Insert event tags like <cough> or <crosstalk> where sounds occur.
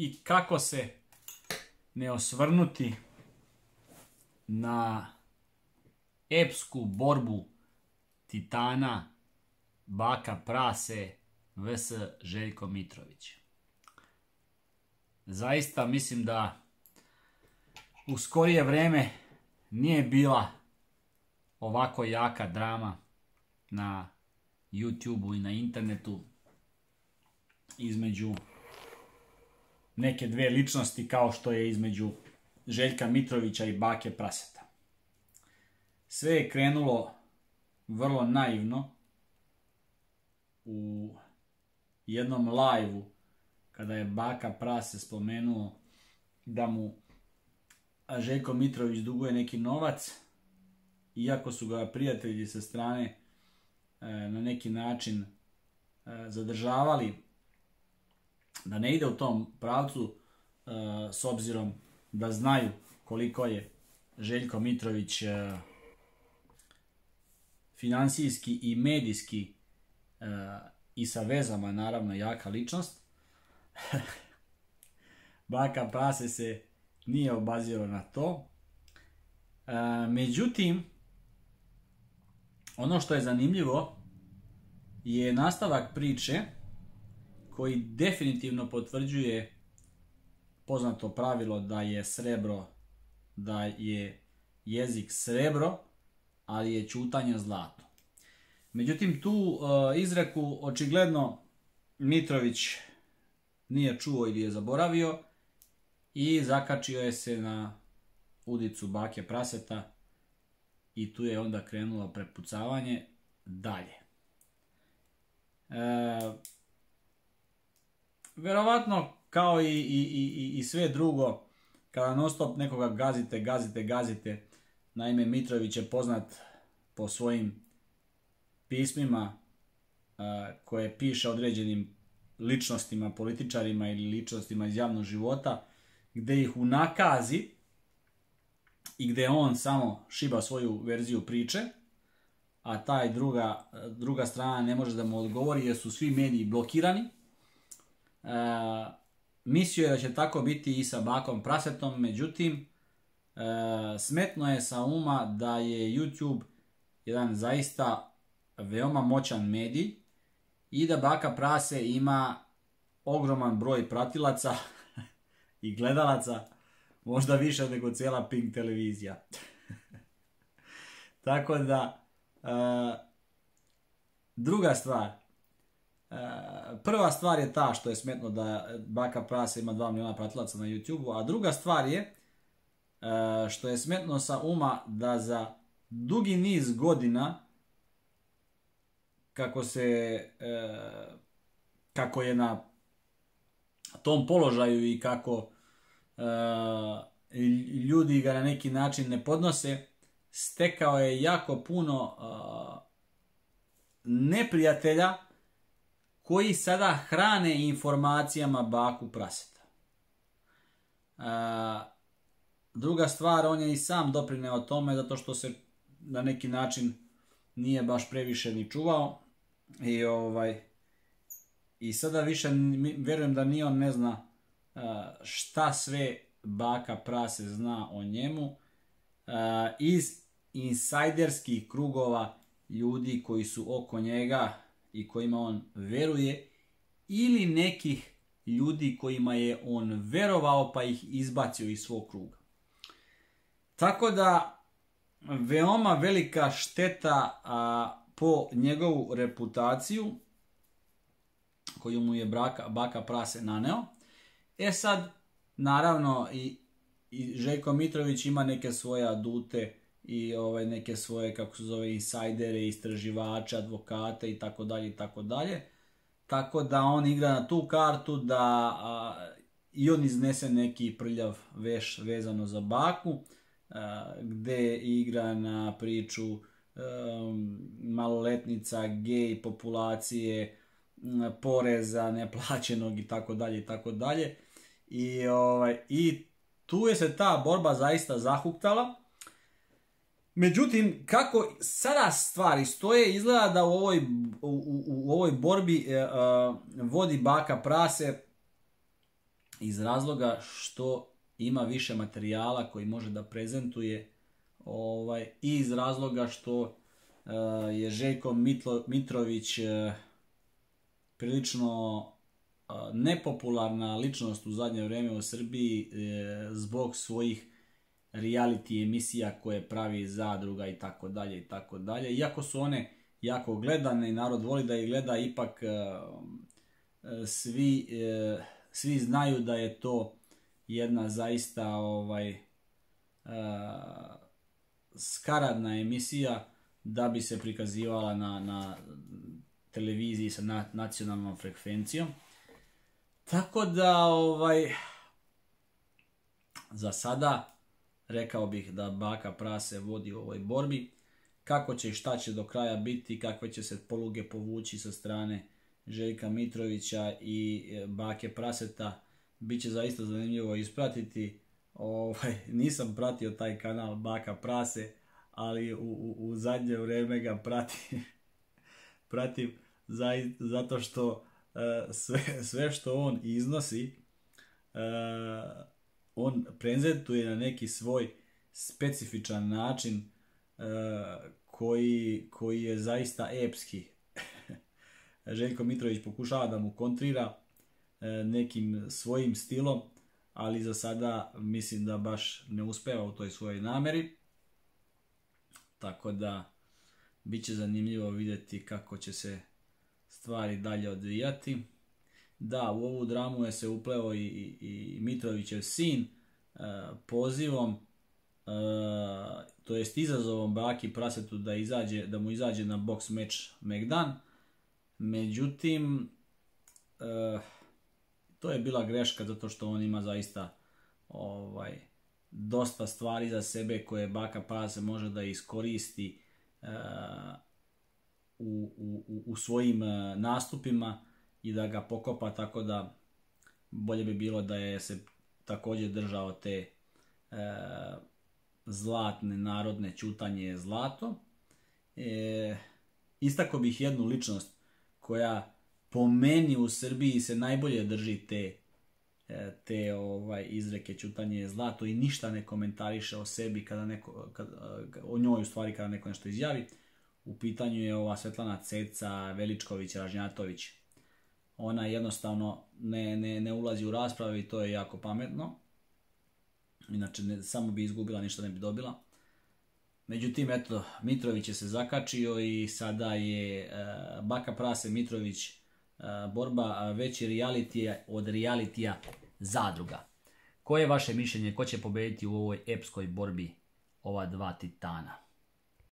i kako se ne osvrnuti na epsku borbu Titana Baka Prase vs. Željko Mitrović. Zaista mislim da u skorije vreme nije bila ovako jaka drama na youtube i na internetu između neke dve ličnosti kao što je između Željka Mitrovića i Bake Praseta. Sve je krenulo vrlo naivno u jednom lajvu kada je Baka Prase spomenuo da mu Željko Mitrović duguje neki novac, iako su ga prijatelji sa strane eh, na neki način eh, zadržavali da ne ide u tom pravcu e, s obzirom da znaju koliko je Željko Mitrović e, financijski i medijski e, i sa vezama naravno jaka ličnost. <laughs> Baka Prase se nije obazirao na to. Međutim, ono što je zanimljivo je nastavak priče koji definitivno potvrđuje poznato pravilo da je srebro, da je jezik srebro, ali je čutanje zlato. Međutim, tu e, izreku očigledno Mitrović nije čuo ili je zaboravio i zakačio je se na udicu bake praseta i tu je onda krenulo prepucavanje dalje. E, Vjerovatno kao i, i, i, i sve drugo, kada non stop nekoga gazite, gazite, gazite, naime Mitrović je poznat po svojim pismima koje piše određenim ličnostima, političarima ili ličnostima iz javnog života, gdje ih unakazi i gdje on samo šiba svoju verziju priče, a taj druga, druga strana ne može da mu odgovori jer su svi mediji blokirani E, mislio je da će tako biti i sa bakom prasetom, međutim, e, smetno je sa uma da je YouTube jedan zaista veoma moćan medij i da baka prase ima ogroman broj pratilaca <laughs> i gledalaca, možda više nego cijela Pink televizija. <laughs> Tako da, e, druga stvar, E, prva stvar je ta što je smetno da Baka prasa ima 2 milijuna pratilaca na youtube a druga stvar je e, što je smetno sa uma da za dugi niz godina kako se e, kako je na tom položaju i kako ljudi ga na neki način ne podnose stekao je jako puno neprijatelja koji sada hrane informacijama baku praseta. E, druga stvar, on je i sam doprineo tome zato što se na neki način nije baš previše ni čuvao i ovaj i sada više vjerujem da ni on ne zna e, šta sve baka prase zna o njemu e, iz insajderskih krugova ljudi koji su oko njega i kojima on veruje ili nekih ljudi kojima je on verovao pa ih izbacio iz svog kruga. Tako da veoma velika šteta po njegovu reputaciju koju mu je baka prase naneo. E sad, naravno, i, i Željko Mitrović ima neke svoje adute i ovaj, neke svoje, kako se zove, insajdere, istraživače, advokate i tako dalje i tako dalje. Tako da on igra na tu kartu da i on iznese neki prljav veš vezano za baku, a, gde igra na priču a, maloletnica, gej populacije, poreza neplaćenog i tako dalje i tako dalje. I, ovaj, I tu je se ta borba zaista zahuktala Međutim, kako sada stvari stoje, izgleda da u ovoj, u, ovoj borbi e, e, vodi baka prase iz razloga što ima više materijala koji može da prezentuje ovaj, i iz razloga što e, je Željko Mitlo, Mitrović prilično nepopularna ličnost u zadnje vrijeme u Srbiji zbog svojih reality emisija koje pravi zadruga i tako dalje i tako dalje. Iako su one jako gledane i narod voli da ih gleda, ipak eh, eh, svi, eh, svi znaju da je to jedna zaista ovaj skaradna emisija da bi se prikazivala na, na televiziji sa nacionalnom frekvencijom. Tako da ovaj za sada rekao bih da baka prase vodi u ovoj borbi. Kako će i šta će do kraja biti, kakve će se poluge povući sa strane Željka Mitrovića i e, bake praseta, bit će zaista zanimljivo ispratiti. Ovaj, <laughs> nisam pratio taj kanal baka prase, ali u, u, zadnje vrijeme ga pratim, <laughs> pratim zato što e, sve, sve što on iznosi, e, on prezentuje na neki svoj specifičan način e, koji, koji je zaista epski. <laughs> Željko Mitrović pokušava da mu kontrira e, nekim svojim stilom, ali za sada mislim da baš ne uspeva u toj svojoj nameri. Tako da bit će zanimljivo vidjeti kako će se stvari dalje odvijati. Da, u ovu dramu je se upleo i, i, i Mitrovićev sin e, pozivom, e, to jest izazovom Baki Prasetu da, izađe, da mu izađe na box meč Megdan. Međutim, e, to je bila greška zato što on ima zaista ovaj, dosta stvari za sebe koje Baka Prase može da iskoristi e, u, u, u svojim nastupima i da ga pokopa tako da bolje bi bilo da je se također držao te e, zlatne narodne čutanje zlato. E, istako bih jednu ličnost koja po meni u Srbiji se najbolje drži te e, te ovaj izreke čutanje zlato i ništa ne komentariše o sebi kada neko kad, e, o njoj u stvari kada neko nešto izjavi u pitanju je ova Svetlana Ceca Veličković Ražnjatović ona jednostavno ne, ne, ne ulazi u rasprave i to je jako pametno. Inače, ne, samo bi izgubila, ništa ne bi dobila. Međutim, eto, Mitrović je se zakačio i sada je e, Baka Prase Mitrović e, borba veći reality od realitija zadruga. Koje je vaše mišljenje, ko će pobijediti u ovoj epskoj borbi ova dva titana?